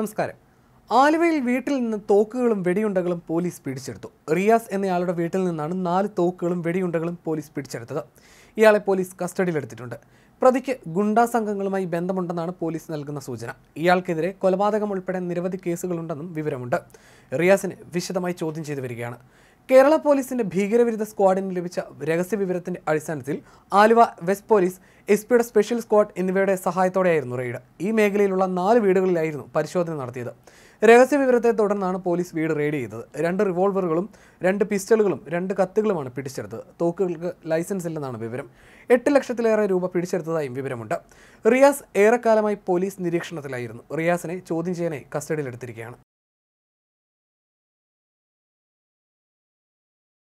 നമസ്കാരം ആലുവയിൽ വീട്ടിൽ നിന്ന് തോക്കുകളും വെടിയുണ്ടകളും പോലീസ് പിടിച്ചെടുത്തു റിയാസ് എന്നയാളുടെ വീട്ടിൽ നിന്നാണ് നാല് തോക്കുകളും വെടിയുണ്ടകളും പോലീസ് പിടിച്ചെടുത്തത് ഇയാളെ പോലീസ് കസ്റ്റഡിയിലെടുത്തിട്ടുണ്ട് പ്രതിക്ക് ഗുണ്ടാ സംഘങ്ങളുമായി ബന്ധമുണ്ടെന്നാണ് പോലീസ് നൽകുന്ന സൂചന ഇയാൾക്കെതിരെ കൊലപാതകം ഉൾപ്പെടെ നിരവധി കേസുകളുണ്ടെന്നും വിവരമുണ്ട് റിയാസിനെ വിശദമായി ചോദ്യം ചെയ്തു വരികയാണ് കേരള പോലീസിന്റെ ഭീകരവിരുദ്ധ സ്ക്വാഡിന് ലഭിച്ച രഹസ്യ വിവരത്തിന്റെ അടിസ്ഥാനത്തിൽ ആലുവ വെസ്റ്റ് പോലീസ് എസ് പിയുടെ സ്പെഷ്യൽ സ്ക്വാഡ് എന്നിവയുടെ സഹായത്തോടെയായിരുന്നു റെയ്ഡ് ഈ മേഖലയിലുള്ള നാല് വീടുകളിലായിരുന്നു പരിശോധന നടത്തിയത് രഹസ്യവിവരത്തെ തുടർന്നാണ് പോലീസ് വീട് റെയ്ഡ് ചെയ്തത് രണ്ട് റിവോൾവറുകളും രണ്ട് പിസ്റ്റളുകളും രണ്ട് കത്തുകളുമാണ് പിടിച്ചെടുത്തത് തോക്കുകൾക്ക് ലൈസൻസ് ഇല്ലെന്നാണ് വിവരം എട്ട് ലക്ഷത്തിലേറെ രൂപ പിടിച്ചെടുത്തതായും വിവരമുണ്ട് റിയാസ് ഏറെക്കാലമായി പോലീസ് നിരീക്ഷണത്തിലായിരുന്നു റിയാസിനെ ചോദ്യം ചെയ്യാനായി കസ്റ്റഡിയിലെടുത്തിരിക്കുകയാണ്